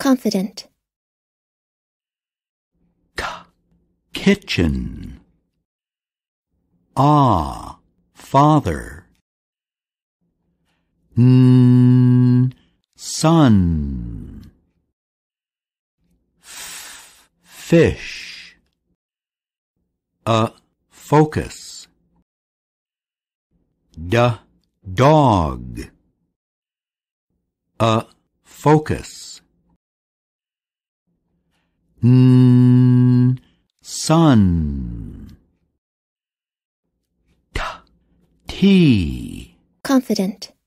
confident. K kitchen. Ah, father. N son. F fish. A focus. D dog. A focus n hmm, sun t t confident